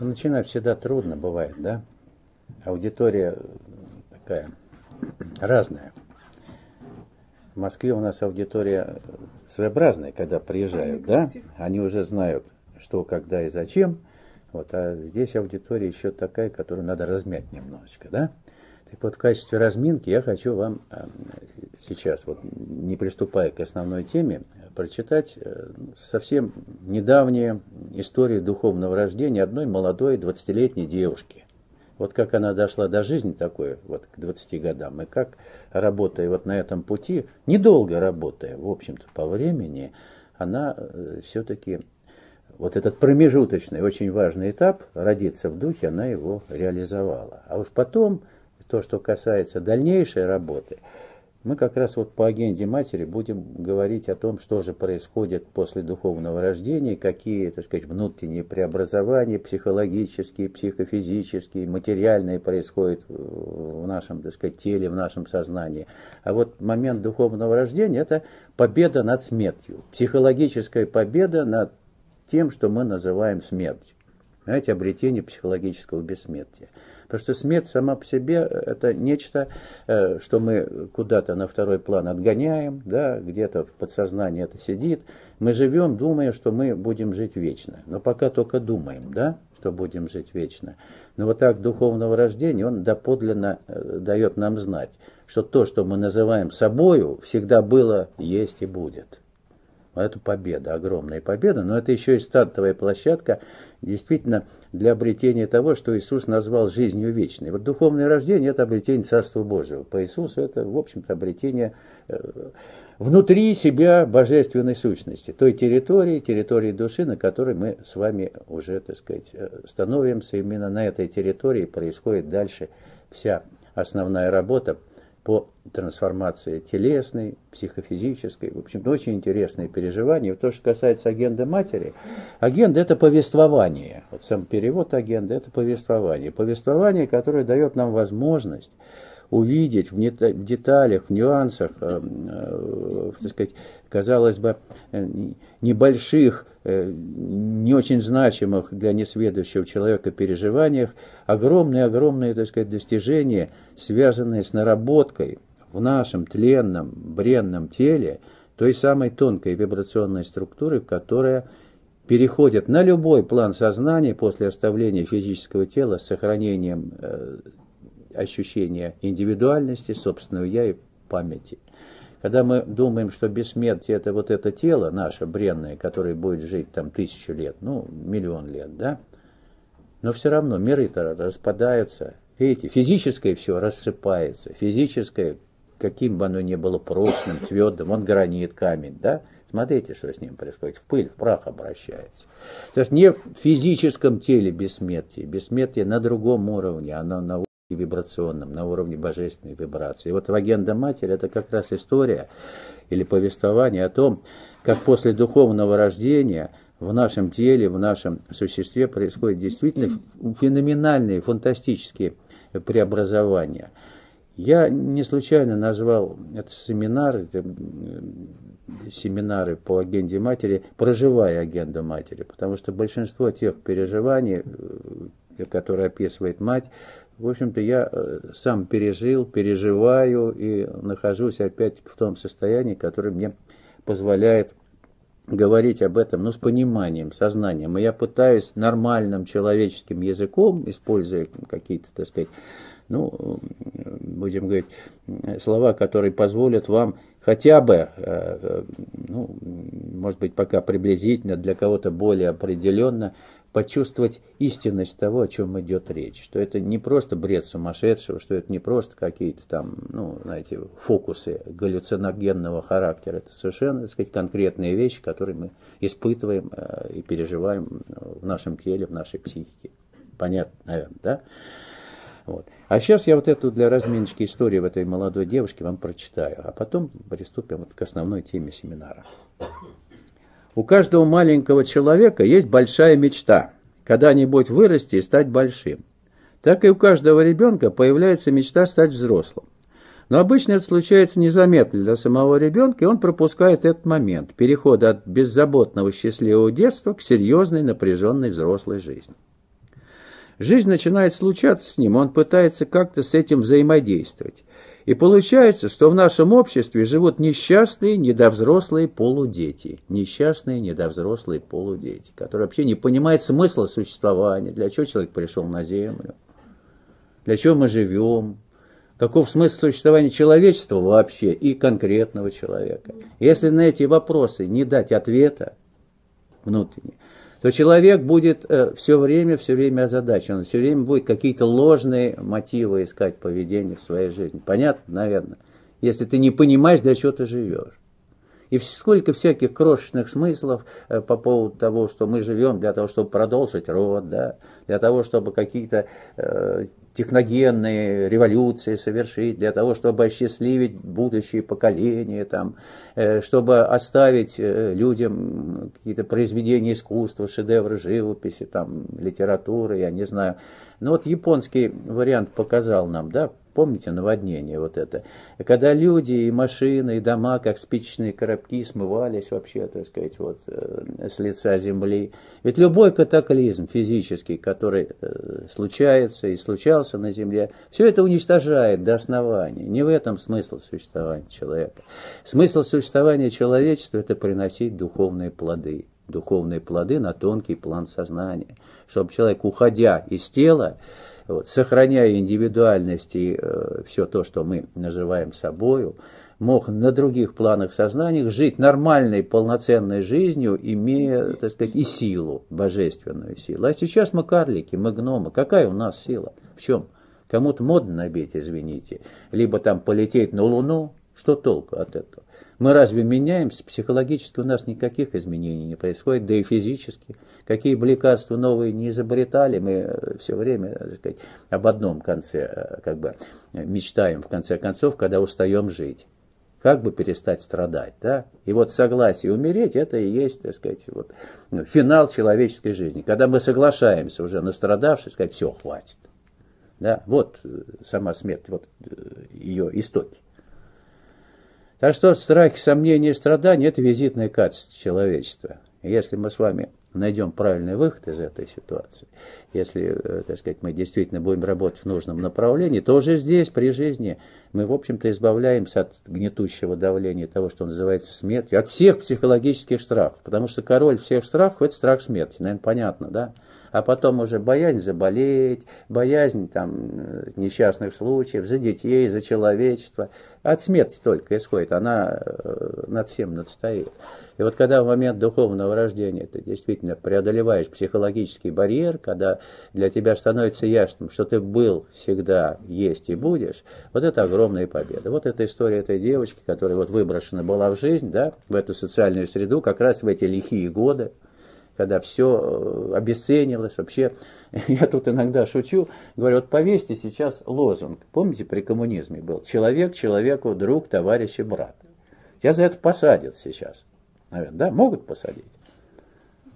А начинать всегда трудно бывает, да? Аудитория такая разная. В Москве у нас аудитория своеобразная, когда приезжают, да? Они уже знают, что, когда и зачем. Вот, а здесь аудитория еще такая, которую надо размять немножечко, да? Так вот, в качестве разминки я хочу вам а, сейчас, вот не приступая к основной теме, прочитать э, совсем недавняя история духовного рождения одной молодой 20-летней девушки. Вот как она дошла до жизни такой, вот к 20 годам, и как, работая вот на этом пути, недолго работая, в общем-то, по времени, она э, все-таки вот этот промежуточный, очень важный этап, родиться в духе, она его реализовала. А уж потом, то, что касается дальнейшей работы, мы как раз вот по агенде матери будем говорить о том, что же происходит после духовного рождения, какие, так сказать, внутренние преобразования психологические, психофизические, материальные происходят в нашем, так сказать, теле, в нашем сознании. А вот момент духовного рождения – это победа над смертью, психологическая победа над тем, что мы называем смертью. Знаете, обретение психологического бессмертия. Потому что смерть сама по себе э, это нечто, э, что мы куда-то на второй план отгоняем, да, где-то в подсознании это сидит. Мы живем, думая, что мы будем жить вечно. Но пока только думаем, да, что будем жить вечно. Но вот так духовного рождения он доподлинно э, дает нам знать, что то, что мы называем собою, всегда было, есть и будет. Вот а это победа, огромная победа, но это еще и стартовая площадка действительно для обретения того, что Иисус назвал жизнью вечной. Вот духовное рождение – это обретение Царства Божьего. По Иисусу это, в общем-то, обретение э, внутри себя божественной сущности, той территории, территории души, на которой мы с вами уже, так сказать, э, становимся. Именно на этой территории происходит дальше вся основная работа по трансформации телесной, психофизической. В общем, очень интересные переживания. То, что касается агенды матери, агенда – это повествование. Вот сам перевод агенда – это повествование. Повествование, которое дает нам возможность увидеть в, деталях, в нюансах, э, э, так сказать, казалось бы, э, небольших, не очень значимых для несведущего человека переживаниях, огромные-огромные, так сказать, достижения, связанные с наработкой в нашем тленном, бренном теле той самой тонкой вибрационной структуры, которая переходит на любой план сознания после оставления физического тела с сохранением ощущение индивидуальности, собственного «я» и памяти. Когда мы думаем, что бессмертие – это вот это тело наше бренное, которое будет жить там тысячу лет, ну, миллион лет, да? Но все равно миры-то распадаются. Видите, физическое все рассыпается. Физическое, каким бы оно ни было прочным, твердым, он гранит, камень, да? Смотрите, что с ним происходит. В пыль, в прах обращается. То есть не в физическом теле бессмертие. Бессмертие на другом уровне, оно на и вибрационном, на уровне божественной вибрации. И вот агенда матери» — это как раз история или повествование о том, как после духовного рождения в нашем теле, в нашем существе происходят действительно феноменальные, фантастические преобразования. Я не случайно назвал это семинар, это э, семинары по агенде матери, проживая агенду матери, потому что большинство тех переживаний, э, который описывает мать, в общем-то, я э, сам пережил, переживаю и нахожусь опять в том состоянии, которое мне позволяет говорить об этом, но с пониманием, сознанием. И я пытаюсь нормальным человеческим языком, используя какие-то, так сказать, ну, э, будем говорить, э, слова, которые позволят вам хотя бы ну, может быть, пока приблизительно, для кого-то более определенно, почувствовать истинность того, о чем идет речь. Что это не просто бред сумасшедшего, что это не просто какие-то там, ну, знаете, фокусы галлюциногенного характера. Это совершенно, так сказать, конкретные вещи, которые мы испытываем э, и переживаем ну, в нашем теле, в нашей психике. Понятно, наверное, да? Вот. А сейчас я вот эту для разминочки историю в этой молодой девушке вам прочитаю, а потом приступим вот к основной теме семинара. У каждого маленького человека есть большая мечта – когда-нибудь вырасти и стать большим. Так и у каждого ребенка появляется мечта стать взрослым. Но обычно это случается незаметно для самого ребенка, и он пропускает этот момент перехода от беззаботного счастливого детства к серьезной напряженной взрослой жизни. Жизнь начинает случаться с ним, он пытается как-то с этим взаимодействовать. И получается, что в нашем обществе живут несчастные, недовзрослые полудети. Несчастные, недовзрослые полудети, которые вообще не понимают смысла существования, для чего человек пришел на Землю, для чего мы живем, каков смысл существования человечества вообще и конкретного человека. Если на эти вопросы не дать ответа внутренне, то человек будет э, все время, все время озадачен, он все время будет какие-то ложные мотивы искать поведения в своей жизни. Понятно, наверное? Если ты не понимаешь, для чего ты живешь. И сколько всяких крошечных смыслов э, по поводу того, что мы живем для того, чтобы продолжить род, да, для того, чтобы какие-то э, техногенные революции совершить, для того, чтобы осчастливить будущее поколение, там, э, чтобы оставить э, людям какие-то произведения искусства, шедевры живописи, там, литературы, я не знаю. Но вот японский вариант показал нам, да, Помните наводнение вот это? Когда люди и машины, и дома, как спичные коробки, смывались вообще, так сказать, вот э, с лица земли. Ведь любой катаклизм физический, который э, случается и случался на земле, все это уничтожает до основания. Не в этом смысл существования человека. Смысл существования человечества – это приносить духовные плоды духовные плоды на тонкий план сознания, чтобы человек, уходя из тела, вот, сохраняя индивидуальность и э, все то, что мы называем собою, мог на других планах сознания жить нормальной, полноценной жизнью, имея, так сказать, и силу, божественную силу. А сейчас мы карлики, мы гномы. Какая у нас сила? В чем? Кому-то модно набить, извините. Либо там полететь на Луну. Что толку от этого? Мы разве меняемся? Психологически у нас никаких изменений не происходит, да и физически. Какие бы лекарства новые не изобретали, мы э, все время э, так сказать, об одном конце э, как бы мечтаем, в конце концов, когда устаем жить. Как бы перестать страдать, да? И вот согласие умереть, это и есть, так сказать, вот, ну, финал человеческой жизни. Когда мы соглашаемся уже, настрадавшись, сказать, все, хватит. Да? Вот сама смерть, вот ее истоки. Так что страх, сомнения и страдания – это визитная качество человечества. Если мы с вами найдем правильный выход из этой ситуации, если, э, так сказать, мы действительно будем работать в нужном направлении, то уже здесь, при жизни, мы, в общем-то, избавляемся от гнетущего давления, того, что называется смертью, от всех психологических страхов, потому что король всех страхов – это страх смерти, наверное, понятно, да? А потом уже боязнь заболеть, боязнь там, э, несчастных случаев, за детей, за человечество. От смерти только исходит, она э, над всем надстоит. И вот когда в момент духовного рождения это действительно действительно преодолеваешь психологический барьер, когда для тебя становится ясным, что ты был, всегда есть и будешь, вот это огромная победа. Вот эта история этой девочки, которая вот выброшена была в жизнь, да, в эту социальную среду, как раз в эти лихие годы, когда все э, обесценилось вообще. Я тут иногда шучу, говорю, вот повесьте сейчас лозунг. Помните, при коммунизме был «Человек человеку друг, товарищ и брат». Тебя за это посадят сейчас. Наверное, да? Могут посадить.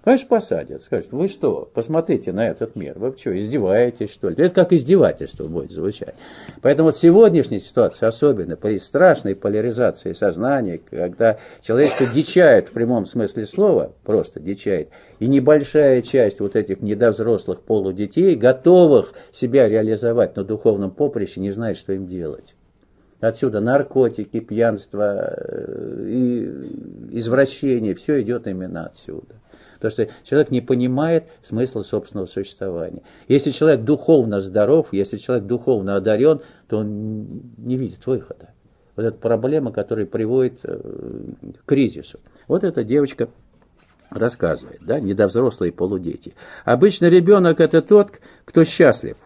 Конечно, посадят. Скажут, вы что, посмотрите на этот мир. Вы что, издеваетесь, что ли? Это как издевательство будет звучать. Поэтому вот сегодняшняя ситуация, особенно при страшной поляризации сознания, когда человечество дичает в прямом смысле слова, просто дичает, и небольшая часть вот этих недовзрослых полудетей, готовых себя реализовать на духовном поприще, не знает, что им делать. Отсюда наркотики, пьянство э, и извращение, все идет именно отсюда. Потому что человек не понимает смысла собственного существования. Если человек духовно здоров, если человек духовно одарен, то он не видит выхода. Вот эта проблема, которая приводит э, к кризису. Вот эта девочка рассказывает, да, недовзрослые полудети. Обычно ребенок это тот, кто счастлив.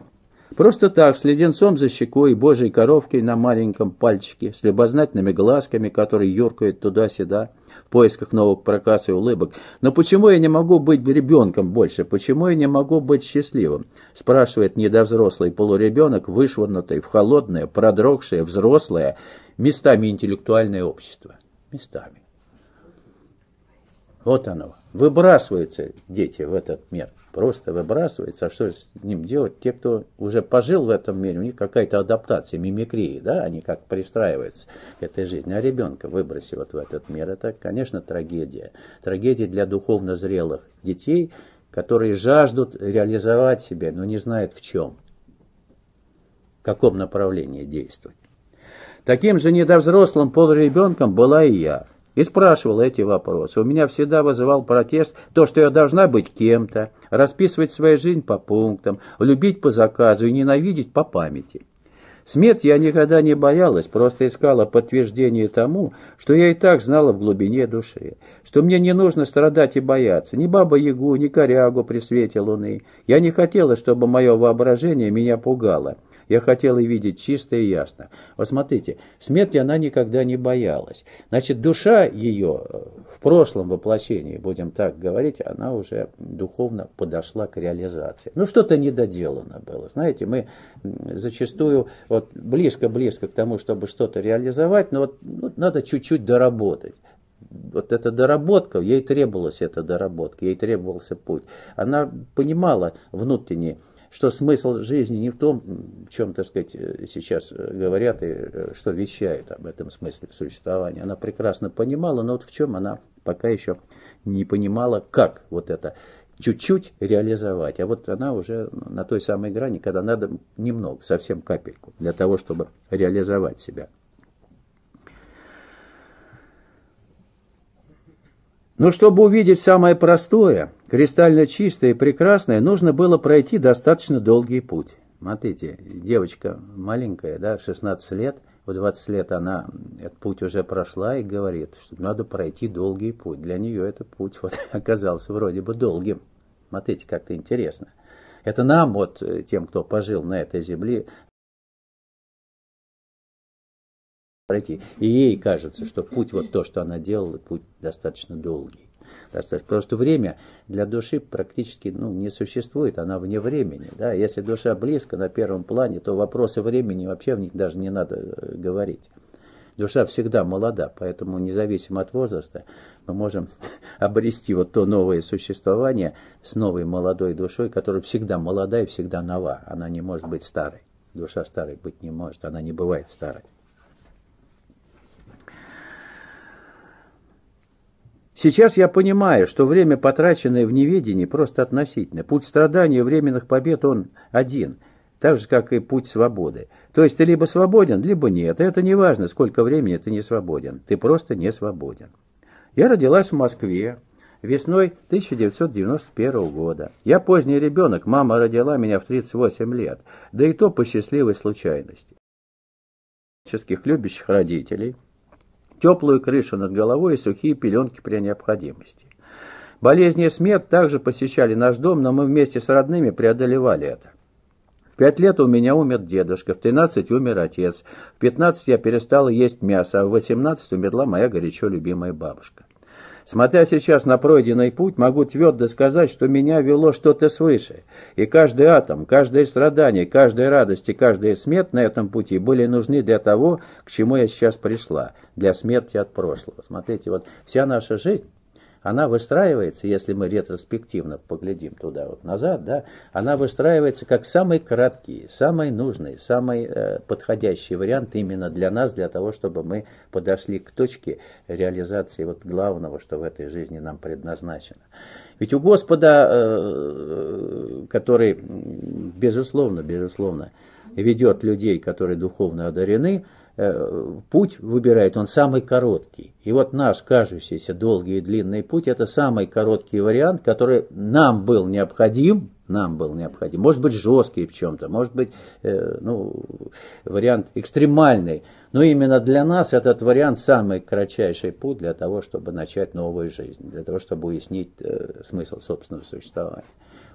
Просто так, с леденцом за щекой и божьей коровкой на маленьком пальчике, с любознательными глазками, которые юркают туда-сюда, в поисках новых проказ и улыбок. Но почему я не могу быть ребенком больше? Почему я не могу быть счастливым? Спрашивает недовзрослый полуребенок, вышвырнутый в холодное, продрогшее, взрослое, местами интеллектуальное общество. Местами. Вот оно. Выбрасываются дети в этот мир просто выбрасывается. А что с ним делать? Те, кто уже пожил в этом мире, у них какая-то адаптация, мимикрия, да, они как пристраиваются к этой жизни. А ребенка выброси вот в этот мир, это, конечно, трагедия. Трагедия для духовно зрелых детей, которые жаждут реализовать себя, но не знают в чем, в каком направлении действовать. Таким же недовзрослым полуребенком была и я – и спрашивал эти вопросы. У меня всегда вызывал протест то, что я должна быть кем-то, расписывать свою жизнь по пунктам, любить по заказу и ненавидеть по памяти. Смерть я никогда не боялась, просто искала подтверждение тому, что я и так знала в глубине души, что мне не нужно страдать и бояться, ни баба-ягу, ни корягу при свете луны. Я не хотела, чтобы мое воображение меня пугало. Я хотела видеть чисто и ясно. Вот смотрите, смерти она никогда не боялась. Значит, душа ее э, в прошлом воплощении, будем так говорить, она уже духовно подошла к реализации. Ну, что-то недоделано было. Знаете, мы зачастую вот близко-близко к тому, чтобы что-то реализовать, но вот, вот ну, надо чуть-чуть доработать. Вот эта доработка, ей требовалась эта доработка, ей требовался путь. Она понимала внутренне, что смысл жизни не в том, в чем, так сказать, сейчас говорят и что вещают об этом смысле существования. Она прекрасно понимала, но вот в чем она пока еще не понимала, как вот это чуть-чуть реализовать. А вот она уже на той самой грани, когда надо немного, совсем капельку, для того, чтобы реализовать себя. Но чтобы увидеть самое простое, кристально чистое и прекрасное, нужно было пройти достаточно долгий путь. Смотрите, девочка маленькая, да, 16 лет – в 20 лет она этот путь уже прошла и говорит, что надо пройти долгий путь. Для нее этот путь вот оказался вроде бы долгим. Смотрите, как-то интересно. Это нам, вот э, тем, кто пожил на этой земле, пройти. И ей кажется, что путь, вот то, что она делала, путь достаточно долгий. Потому что время для души практически ну, не существует, она вне времени. Да? Если душа близко на первом плане, то вопросы времени вообще в них даже не надо э, говорить. Душа всегда молода, поэтому независимо от возраста мы можем обрести вот то новое существование с новой молодой душой, которая всегда молода и всегда нова. Она не может быть старой. Душа старой быть не может, она не бывает старой. Сейчас я понимаю, что время, потраченное в неведении, просто относительно. Путь страдания и временных побед, он один, так же, как и путь свободы. То есть ты либо свободен, либо нет. И это не важно, сколько времени ты не свободен. Ты просто не свободен. Я родилась в Москве весной 1991 года. Я поздний ребенок, мама родила меня в 38 лет, да и то по счастливой случайности. любящих родителей – теплую крышу над головой и сухие пеленки при необходимости. Болезни и смерть также посещали наш дом, но мы вместе с родными преодолевали это. В пять лет у меня умер дедушка, в тринадцать умер отец, в пятнадцать я перестала есть мясо, а в восемнадцать умерла моя горячо любимая бабушка. Смотря сейчас на пройденный путь, могу твердо сказать, что меня вело что-то свыше. И каждый атом, каждое страдание, каждая радость и каждая смерть на этом пути были нужны для того, к чему я сейчас пришла, для смерти от прошлого. Смотрите, вот вся наша жизнь она выстраивается, если мы ретроспективно поглядим туда вот назад, да, она выстраивается как самый краткий, самый нужный, самый э, подходящий вариант именно для нас, для того, чтобы мы подошли к точке реализации вот главного, что в этой жизни нам предназначено. Ведь у Господа, э, который, безусловно, безусловно, ведет людей, которые духовно одарены, Э, путь выбирает, он самый короткий. И вот наш кажущийся долгий и длинный путь – это самый короткий вариант, который нам был необходим, нам был необходим. Может быть, жесткий в чем-то, может быть, э, ну, вариант экстремальный. Но именно для нас этот вариант самый кратчайший путь для того, чтобы начать новую жизнь, для того, чтобы уяснить э, смысл собственного существования.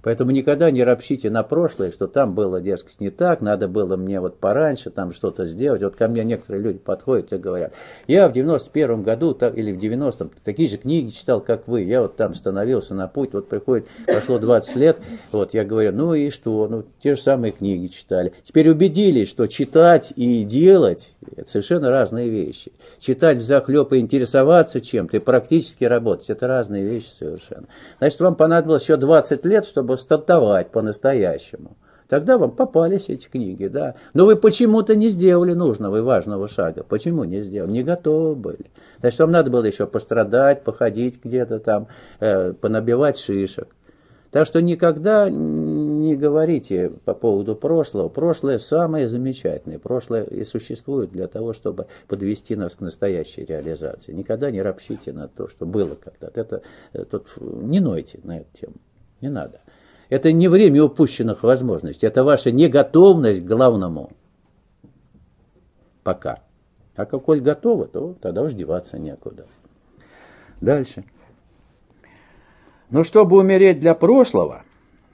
Поэтому никогда не ропщите на прошлое, что там было дескать не так, надо было мне вот пораньше там что-то сделать. Вот ко мне некоторые люди подходят и говорят, я в 91 году так, или в 90-м такие же книги читал, как вы, я вот там становился на путь, вот приходит, прошло 20 лет, вот я говорю, ну и что, ну те же самые книги читали. Теперь убедились, что читать и делать – это совершенно разные вещи. Читать взахлеб и интересоваться чем-то, и практически работать – это разные вещи совершенно. Значит, вам понадобилось еще 20 лет, чтобы чтобы стартовать по-настоящему. Тогда вам попались эти книги, да. Но вы почему-то не сделали нужного и важного шага. Почему не сделали? Не готовы были. Значит, вам надо было еще пострадать, походить где-то там, э, понабивать шишек. Так что никогда не говорите по поводу прошлого. Прошлое самое замечательное. Прошлое и существует для того, чтобы подвести нас к настоящей реализации. Никогда не ропщите на то, что было когда-то. Это, э, тут не нойте на эту тему. Не надо. Это не время упущенных возможностей, это ваша неготовность к главному. Пока. А коль готова, то тогда уж деваться некуда. Дальше. Но чтобы умереть для прошлого,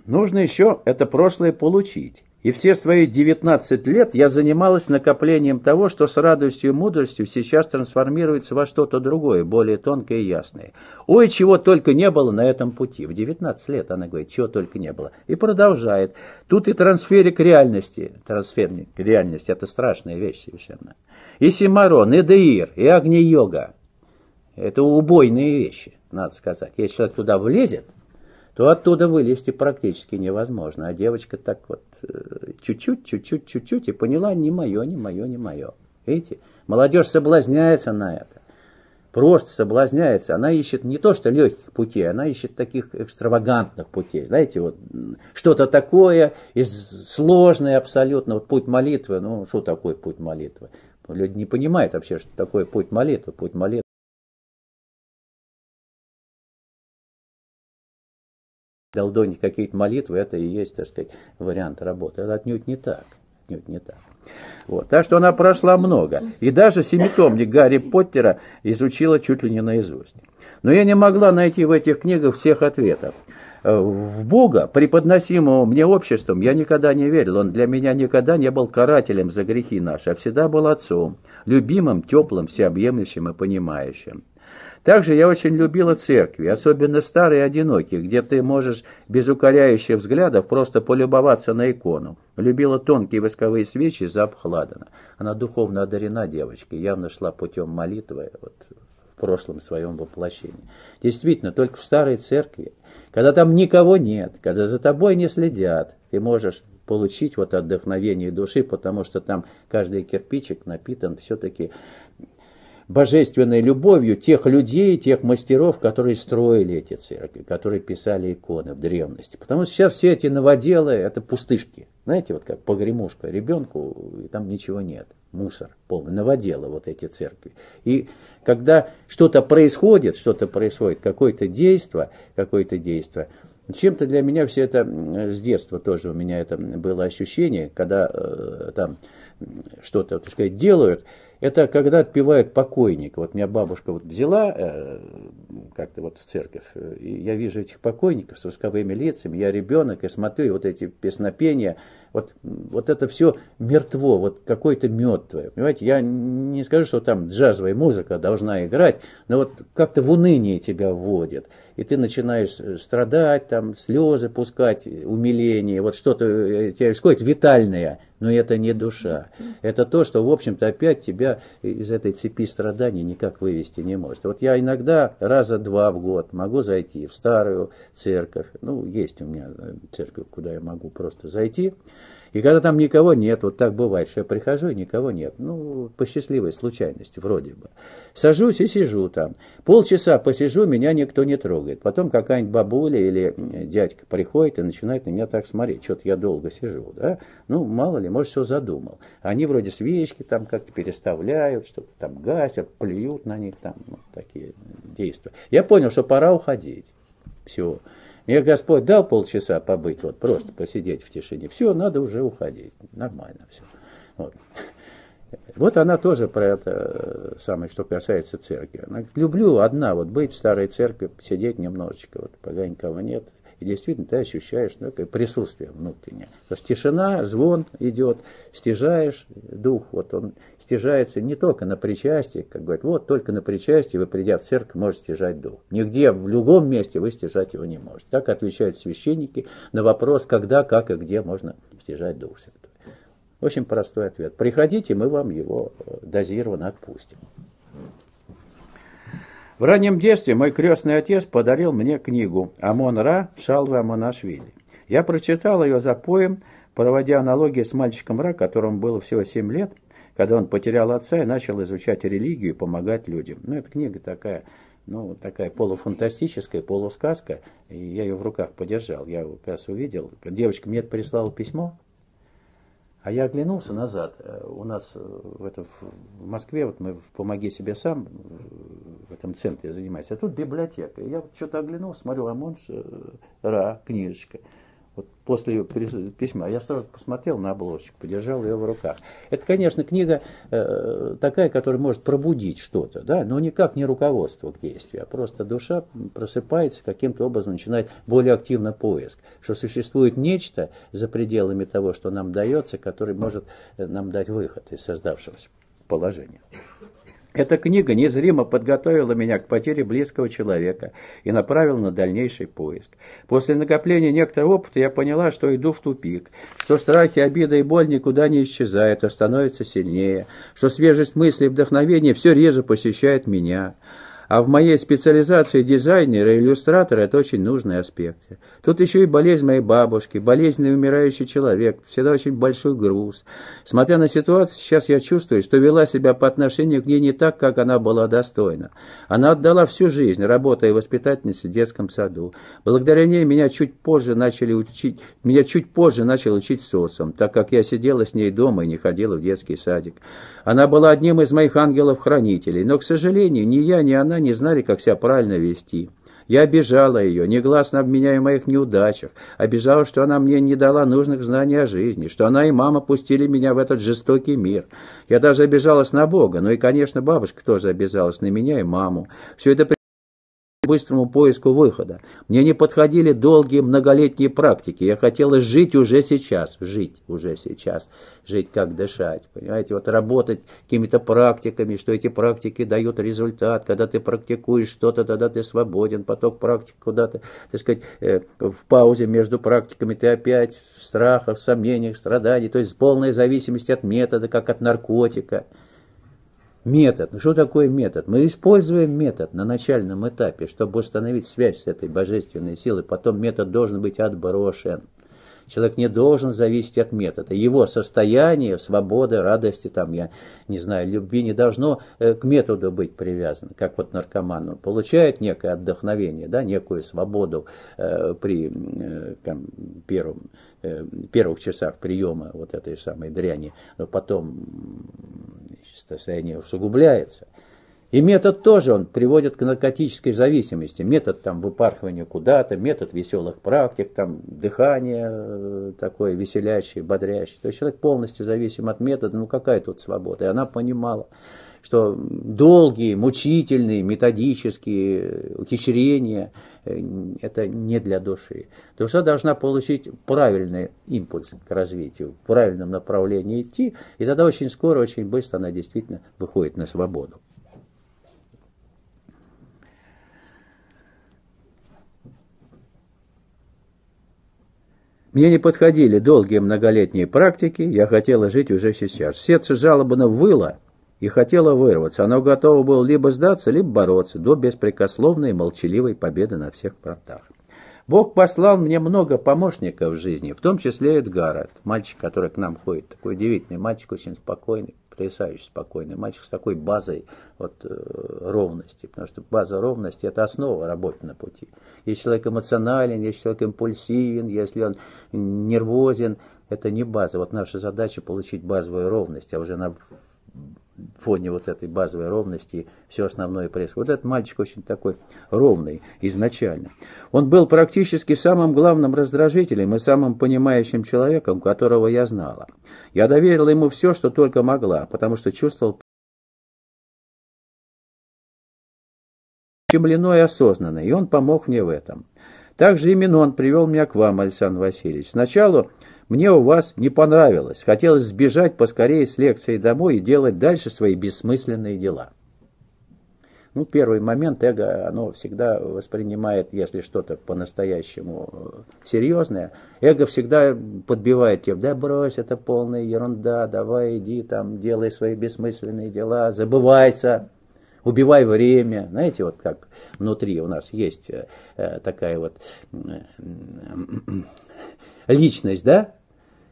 нужно еще это прошлое получить. И все свои 19 лет я занималась накоплением того, что с радостью и мудростью сейчас трансформируется во что-то другое, более тонкое и ясное. Ой, чего только не было на этом пути. В 19 лет она говорит, чего только не было. И продолжает. Тут и трансфере к реальности. Трансфер к реальности – это страшная вещь совершенно. И Симарон, и Деир, и Агни-йога. Это убойные вещи, надо сказать. Если человек туда влезет, то оттуда вылезти практически невозможно. А девочка так вот э, чуть-чуть, чуть-чуть, чуть-чуть и поняла, не мое, не мое, не мое. Видите, молодежь соблазняется на это. Просто соблазняется. Она ищет не то, что легких путей, она ищет таких экстравагантных путей. Знаете, вот что-то такое, из сложное абсолютно. Вот путь молитвы, ну что такое путь молитвы? Ну, люди не понимают вообще, что такое путь молитвы. Путь молитвы. долдонить какие-то молитвы, это и есть, так сказать, вариант работы. Это отнюдь не так. Отнюдь не так. Вот. Так что она прошла много. И даже семитомник Гарри Поттера изучила чуть ли не наизусть. Но я не могла найти в этих книгах всех ответов. Э, в Бога, преподносимого мне обществом, я никогда не верил. Он для меня никогда не был карателем за грехи наши, а всегда был отцом, любимым, теплым, всеобъемлющим и понимающим. Также я очень любила церкви, особенно старые одинокие, где ты можешь без укоряющих взглядов просто полюбоваться на икону. Любила тонкие восковые свечи запах ладана. Она духовно одарена девочка, явно шла путем молитвы. Вот, в прошлом своем воплощении. Действительно, только в старой церкви, когда там никого нет, когда за тобой не следят, ты можешь получить вот отдохновение души, потому что там каждый кирпичик напитан все-таки божественной любовью тех людей, тех мастеров, которые строили эти церкви, которые писали иконы в древности. Потому что сейчас все эти новоделы – это пустышки. Знаете, вот как погремушка ребенку, и там ничего нет. Мусор полный, новоделы вот эти церкви. И когда что-то происходит, что-то происходит, какое-то действие, какое-то действие, чем-то для меня все это с детства тоже у меня это было ощущение, когда э, там что-то, так сказать, делают, это когда отпевают покойника. Вот меня бабушка вот взяла э, как-то вот в церковь, и я вижу этих покойников с восковыми лицами, я ребенок, и смотрю, и вот эти песнопения, вот, вот это все мертво, вот какой то твой. Понимаете, я не скажу, что там джазовая музыка должна играть, но вот как-то в уныние тебя вводит. И ты начинаешь э, страдать, там, слезы пускать, умиление, вот что-то э, тебя исходит витальное, но это не душа. Это то, что, в общем-то, опять тебя из этой цепи страданий никак вывести не может. Вот я иногда раза два в год могу зайти в старую церковь. Ну, есть у меня э, церковь, куда я могу просто зайти. И когда там никого нет, вот так бывает, что я прихожу и никого нет. Ну, по счастливой случайности, вроде бы. Сажусь и сижу там. Полчаса посижу, меня никто не трогает. Потом какая-нибудь бабуля или дядька приходит и начинает на меня так смотреть. Что-то я долго сижу, да? Ну, мало ли, может, все задумал. Они вроде свечки там как-то переставляют, что-то там гасят, плюют на них там. Ну, такие действия. Я понял, что пора уходить. Все. Мне Господь дал полчаса побыть, вот просто посидеть в тишине. Все, надо уже уходить. Нормально все. Вот. Вот она тоже про это э, самое, что касается церкви. Она говорит, люблю одна, вот быть в старой церкви, сидеть немножечко, вот пока никого нет, и действительно ты ощущаешь ну, присутствие внутреннее. то есть тишина, звон идет, стяжаешь дух, вот он стяжается не только на причастии, как говорят, вот только на причастии вы, придя в церковь, можете стяжать дух. Нигде, в любом месте вы стяжать его не можете. Так отвечают священники на вопрос, когда, как и где можно стяжать дух святой. Очень простой ответ. Приходите, мы вам его э, дозированно отпустим. В раннем детстве мой крестный отец подарил мне книгу «Амон-Ра Шалвы Амонашвили». Я прочитал ее за поем, проводя аналогии с мальчиком Ра, которому было всего 7 лет, когда он потерял отца и начал изучать религию и помогать людям. Ну, эта книга такая, ну, такая полуфантастическая, полусказка, и я ее в руках подержал. Я как раз увидел, девочка мне прислала письмо, а я оглянулся назад. Э, у нас э, в, этом в Москве, вот мы в «Помоги себе сам» в этом центре занимаюсь, а тут библиотека. Я вот что-то оглянулся, смотрю, Амонс, э, Ра, книжечка. Вот после письма я сразу посмотрел на обложку, подержал ее в руках. Это, конечно, книга э, такая, которая может пробудить что-то, да, но никак не руководство к действию, а просто душа просыпается, каким-то образом начинает более активно поиск, что существует нечто за пределами того, что нам дается, которое может э, нам дать выход из создавшегося положения. Эта книга незримо подготовила меня к потере близкого человека и направила на дальнейший поиск. После накопления некоторого опыта я поняла, что иду в тупик, что страхи, обида и боль никуда не исчезают, а становятся сильнее, что свежесть мыслей и вдохновения все реже посещает меня. А в моей специализации дизайнера и иллюстратора это очень нужный аспект. Тут еще и болезнь моей бабушки, болезненный умирающий человек, всегда очень большой груз. Смотря на ситуацию, сейчас я чувствую, что вела себя по отношению к ней не так, как она была достойна. Она отдала всю жизнь, работая воспитательницей в детском саду. Благодаря ней меня чуть позже начали учить, меня чуть позже начал учить соцом, так как я сидела с ней дома и не ходила в детский садик. Она была одним из моих ангелов-хранителей, но, к сожалению, ни я, ни она не знали, как себя правильно вести. Я обижала ее, негласно обменяя моих неудачах, обижала, что она мне не дала нужных знаний о жизни, что она и мама пустили меня в этот жестокий мир. Я даже обижалась на Бога, ну и, конечно, бабушка тоже обижалась на меня и маму. Все это быстрому поиску выхода. Мне не подходили долгие многолетние практики. Я хотела жить уже сейчас. Жить уже сейчас. Жить как дышать. Понимаете, вот работать какими-то практиками, что эти практики дают результат. Когда ты практикуешь что-то, тогда ты свободен. Поток практик куда-то, так сказать, э, в паузе между практиками ты опять в страхах, в сомнениях, страданиях. То есть полная зависимость от метода, как от наркотика. Метод. Ну что такое метод? Мы используем метод на начальном этапе, чтобы установить связь с этой божественной силой. Потом метод должен быть отброшен. Человек не должен зависеть от метода. Его состояние, свободы, радости, там, я не знаю, любви не должно э, к методу быть привязано, как вот наркоман. Он получает некое отдохновение, да, некую свободу э, при э, там, первом, э, первых часах приема вот этой самой дряни, но потом состояние усугубляется. И метод тоже он приводит к наркотической зависимости. Метод там выпархивания куда-то, метод веселых практик, там дыхание э, такое веселящее, бодрящее. То есть человек полностью зависим от метода, ну какая тут свобода? И она понимала, что долгие, мучительные, методические э, ухищрения э, – это не для души. Душа должна получить правильный импульс к развитию, в правильном направлении идти, и тогда очень скоро, очень быстро она действительно выходит на свободу. Мне не подходили долгие многолетние практики, я хотела жить уже сейчас. Сердце жалобно выло и хотело вырваться. Оно готово было либо сдаться, либо бороться до беспрекословной молчаливой победы на всех фронтах. Бог послал мне много помощников в жизни, в том числе Эдгара, мальчик, который к нам ходит, такой удивительный мальчик, очень спокойный потрясающе спокойный мальчик с такой базой вот, э, ровности, потому что база ровности – это основа работы на пути. Если человек эмоционален, если человек импульсивен, если он нервозен, это не база. Вот наша задача – получить базовую ровность, а уже на фоне вот этой базовой ровности все основное происходит. Вот этот мальчик очень такой ровный изначально. Он был практически самым главным раздражителем и самым понимающим человеком, которого я знала. Я доверила ему все, что только могла, потому что чувствовал ущемлено и осознанно, и он помог мне в этом. Также именно он привел меня к вам, Александр Васильевич. Сначала мне у вас не понравилось. Хотелось сбежать поскорее с лекции домой и делать дальше свои бессмысленные дела. Ну, первый момент эго, оно всегда воспринимает, если что-то по-настоящему э, серьезное, эго всегда подбивает тебя: да брось, это полная ерунда, давай иди там, делай свои бессмысленные дела, забывайся убивай время, знаете, вот как внутри у нас есть э, такая вот э, личность, да,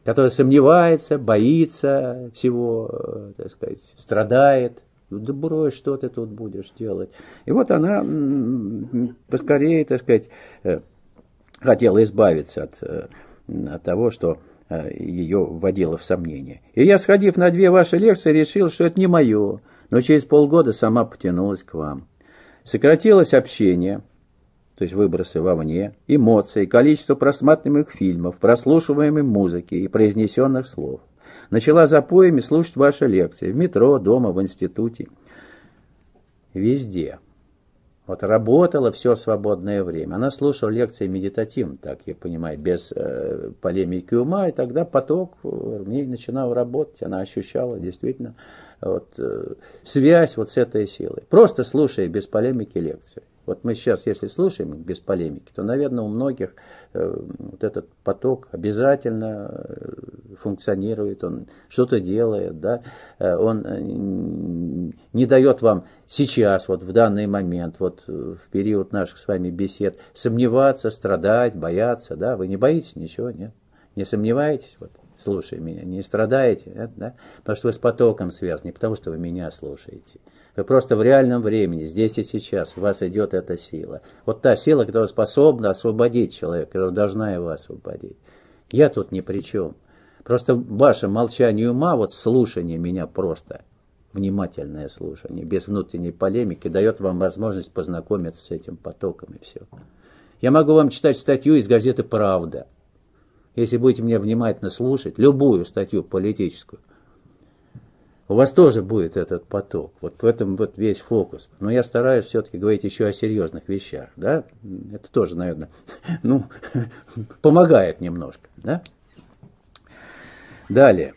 которая сомневается, боится всего, э, так сказать, страдает. Да брось, что ты тут будешь делать? И вот она поскорее, так сказать, хотела избавиться от, от того, что ее вводило в сомнение. И я, сходив на две ваши лекции, решил, что это не мое но через полгода сама потянулась к вам. Сократилось общение, то есть выбросы вовне, эмоции, количество просматриваемых фильмов, прослушиваемой музыки и произнесенных слов. Начала за поями слушать ваши лекции в метро, дома, в институте. Везде. Вот работала все свободное время. Она слушала лекции медитативно, так я понимаю, без э, полемики ума, и тогда поток э, в ней начинал работать. Она ощущала действительно вот, э, связь вот с этой силой. Просто слушая без полемики лекции. Вот мы сейчас, если слушаем без полемики, то, наверное, у многих э, вот этот поток обязательно э, функционирует, он что-то делает, да, э, он не дает вам сейчас, вот в данный момент, вот в период наших с вами бесед сомневаться, страдать, бояться, да, вы не боитесь ничего, нет, не сомневаетесь, вот, слушай меня, не страдаете, э, да? потому что вы с потоком связаны, не потому что вы меня слушаете. Вы просто в реальном времени, здесь и сейчас, в вас идет эта сила. Вот та сила, которая способна освободить человека, которая должна его освободить. Я тут ни при чем. Просто ваше молчание ума, вот слушание меня просто, внимательное слушание, без внутренней полемики, дает вам возможность познакомиться с этим потоком и все. Я могу вам читать статью из газеты «Правда», если будете меня внимательно слушать, любую статью политическую, у вас тоже будет этот поток. Вот в этом вот весь фокус. Но я стараюсь все-таки говорить еще о серьезных вещах. Да? Это тоже, наверное, ну, помогает немножко. Да? Далее.